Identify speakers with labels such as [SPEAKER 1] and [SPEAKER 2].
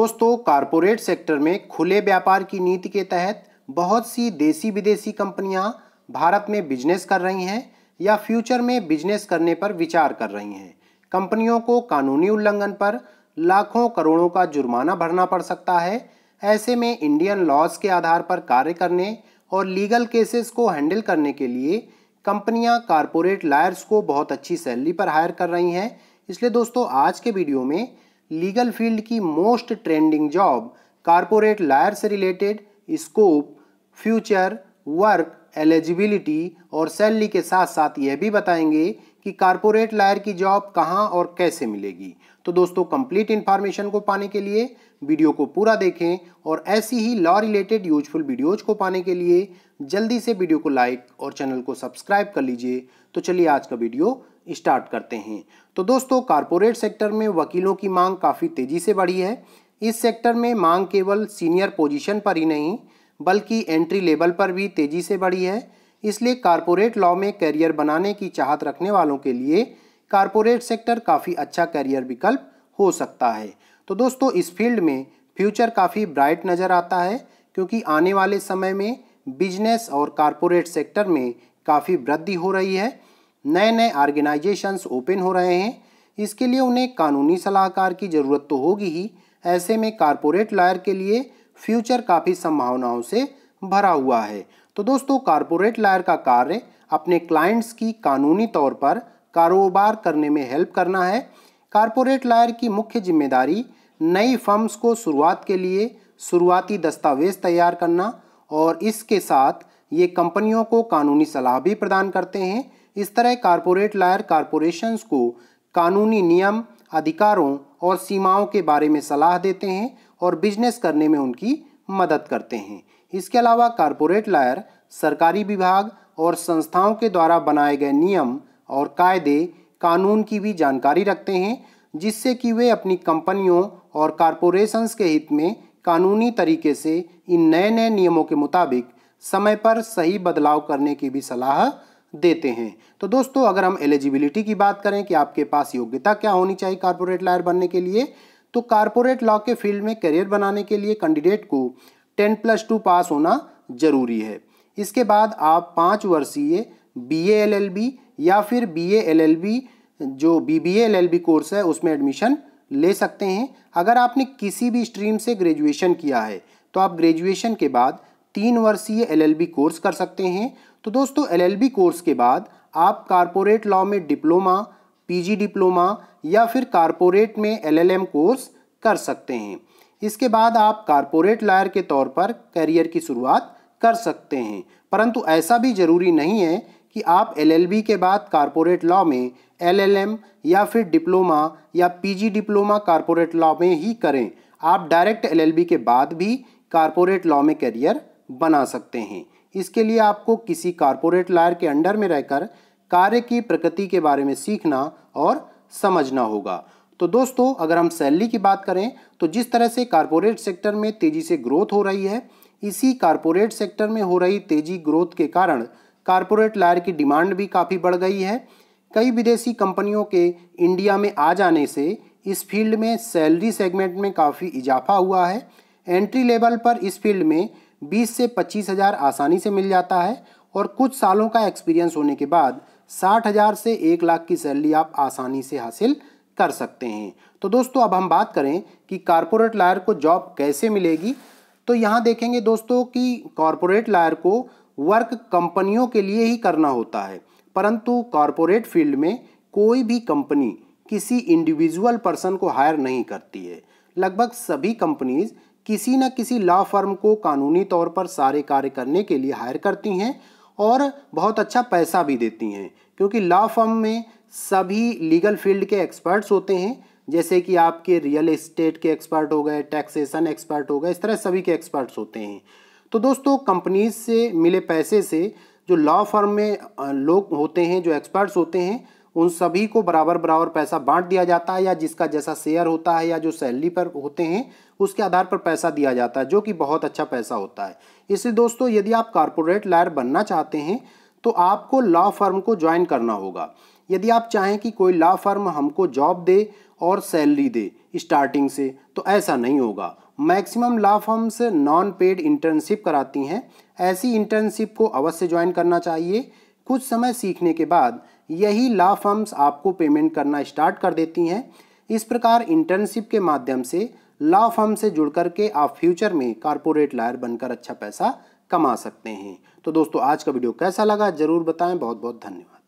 [SPEAKER 1] दोस्तों corporate sector में खुले व्यापार की नीति के तहत बहुत सी देसी विदेशी कंपनियां भारत में बिजनेस कर रही हैं या फ्यूचर में बिजनेस करने पर विचार कर रही हैं कंपनियों को कानूनी उल्लंघन पर लाखों करोड़ों का जुर्माना भरना पड़ सकता है ऐसे में इंडियन लॉज के आधार पर कार्य करने और लीगल केसेस को हैंडल करने के लिए कंपनियां कारपोरेट लायर्स को बहुत अच्छी सैलरी पर हायर कर रही हैं इसलिए दोस्तों आज के वीडियो में लीगल फील्ड की most trending job corporate lawyer से related scope future work eligibility और सैलरी के साथ साथ यह भी बताएंगे कि कारपोरेट लायर की जॉब कहाँ और कैसे मिलेगी तो दोस्तों कंप्लीट इन्फॉर्मेशन को पाने के लिए वीडियो को पूरा देखें और ऐसी ही लॉ रिलेटेड यूजफुल वीडियोज को पाने के लिए जल्दी से वीडियो को लाइक और चैनल को सब्सक्राइब कर लीजिए तो चलिए आज का वीडियो स्टार्ट करते हैं तो दोस्तों कारपोरेट सेक्टर में वकीलों की मांग काफ़ी तेज़ी से बढ़ी है इस सेक्टर में मांग केवल सीनियर पोजीशन पर ही नहीं बल्कि एंट्री लेवल पर भी तेज़ी से बढ़ी है इसलिए कारपोरेट लॉ में करियर बनाने की चाहत रखने वालों के लिए कारपोरेट सेक्टर काफ़ी अच्छा करियर विकल्प हो सकता है तो दोस्तों इस फील्ड में फ्यूचर काफ़ी ब्राइट नज़र आता है क्योंकि आने वाले समय में बिजनेस और कॉरपोरेट सेक्टर में काफ़ी वृद्धि हो रही है नए नए ऑर्गेनाइजेशंस ओपन हो रहे हैं इसके लिए उन्हें कानूनी सलाहकार की ज़रूरत तो होगी ही ऐसे में कारपोरेट लॉयर के लिए फ्यूचर काफ़ी संभावनाओं से भरा हुआ है तो दोस्तों कॉरपोरेट लॉयर का कार्य अपने क्लाइंट्स की कानूनी तौर पर कारोबार करने में हेल्प करना है कॉरपोरेट लॉयर की मुख्य जिम्मेदारी नई फर्म्स को शुरुआत के लिए शुरुआती दस्तावेज तैयार करना और इसके साथ ये कंपनियों को कानूनी सलाह भी प्रदान करते हैं इस तरह कारपोरेट लायर कॉरपोरेशंस को कानूनी नियम अधिकारों और सीमाओं के बारे में सलाह देते हैं और बिजनेस करने में उनकी मदद करते हैं इसके अलावा कारपोरेट लायर सरकारी विभाग और संस्थाओं के द्वारा बनाए गए नियम और कायदे कानून की भी जानकारी रखते हैं जिससे कि वे अपनी कंपनियों और कारपोरेशंस के हित में कानूनी तरीके से इन नए नए नियमों के मुताबिक समय पर सही बदलाव करने की भी सलाह देते हैं तो दोस्तों अगर हम एलिजिबिलिटी की बात करें कि आपके पास योग्यता क्या होनी चाहिए कारपोरेट लायर बनने के लिए तो कारपोरेट लॉ के फील्ड में करियर बनाने के लिए कैंडिडेट को टेन प्लस टू पास होना जरूरी है इसके बाद आप पाँच वर्षीय बी एल एल बी या फिर बी एल एल बी जो B B L L B course है उसमें एडमिशन ले सकते हैं अगर आपने किसी भी स्ट्रीम से ग्रेजुएशन किया है तो आप ग्रेजुएशन के बाद तीन वर्षीय एलएलबी कोर्स कर सकते हैं तो दोस्तों एलएलबी कोर्स के बाद आप कारपोरेट लॉ में डिप्लोमा पीजी डिप्लोमा या फिर कॉरपोरेट में एलएलएम कोर्स कर सकते हैं इसके बाद आप कारपोरेट लायर के तौर पर करियर की शुरुआत कर सकते हैं परंतु ऐसा भी ज़रूरी नहीं है कि आप एलएलबी के बाद कारपोरेट लॉ में एलएलएम या फिर डिप्लोमा या पीजी डिप्लोमा कारपोरेट लॉ में ही करें आप डायरेक्ट एलएलबी के बाद भी कारपोरेट लॉ में करियर बना सकते हैं इसके लिए आपको किसी कारपोरेट लायर के अंडर में रहकर कार्य की प्रकृति के बारे में सीखना और समझना होगा तो दोस्तों अगर हम सैलरी की बात करें तो जिस तरह से कारपोरेट सेक्टर में तेज़ी से ग्रोथ हो रही है इसी कारपोरेट सेक्टर में हो रही तेज़ी ग्रोथ के कारण कारपोरेट लायर की डिमांड भी काफ़ी बढ़ गई है कई विदेशी कंपनियों के इंडिया में आ जाने से इस फील्ड में सैलरी सेगमेंट में काफ़ी इजाफा हुआ है एंट्री लेवल पर इस फील्ड में 20 से पच्चीस हज़ार आसानी से मिल जाता है और कुछ सालों का एक्सपीरियंस होने के बाद साठ हज़ार से एक लाख की सैलरी आप आसानी से हासिल कर सकते हैं तो दोस्तों अब हम बात करें कि कारपोरेट लायर को जॉब कैसे मिलेगी तो यहाँ देखेंगे दोस्तों कि कॉरपोरेट लायर को वर्क कंपनियों के लिए ही करना होता है परंतु कॉरपोरेट फील्ड में कोई भी कंपनी किसी इंडिविजुअल पर्सन को हायर नहीं करती है लगभग सभी कंपनीज किसी न किसी लॉ फर्म को कानूनी तौर पर सारे कार्य करने के लिए हायर करती हैं और बहुत अच्छा पैसा भी देती हैं क्योंकि लॉ फर्म में सभी लीगल फील्ड के एक्सपर्ट्स होते हैं जैसे कि आपके रियल इस्टेट के एक्सपर्ट हो गए टैक्सेशन एक्सपर्ट हो गए इस तरह सभी के एक्सपर्ट्स होते हैं तो दोस्तों कंपनीज से मिले पैसे से जो लॉ फर्म में लोग होते हैं जो एक्सपर्ट्स होते हैं उन सभी को बराबर बराबर पैसा बांट दिया जाता है या जिसका जैसा शेयर होता है या जो सैलरी पर होते हैं उसके आधार पर पैसा दिया जाता है जो कि बहुत अच्छा पैसा होता है इसलिए दोस्तों यदि आप कॉरपोरेट लायर बनना चाहते हैं तो आपको लॉ फर्म को ज्वाइन करना होगा यदि आप चाहें कि कोई लॉ फर्म हमको जॉब दे और सैलरी दे स्टार्टिंग से तो ऐसा नहीं होगा maximum law firms non paid internship कराती हैं ऐसी इंटर्नशिप को अवश्य ज्वाइन करना चाहिए कुछ समय सीखने के बाद यही लॉ फर्म्स आपको पेमेंट करना स्टार्ट कर देती हैं इस प्रकार इंटर्नशिप के माध्यम से लॉ फर्म से जुड़ करके आप फ्यूचर में कारपोरेट लायर बनकर अच्छा पैसा कमा सकते हैं तो दोस्तों आज का वीडियो कैसा लगा जरूर बताएं बहुत बहुत धन्यवाद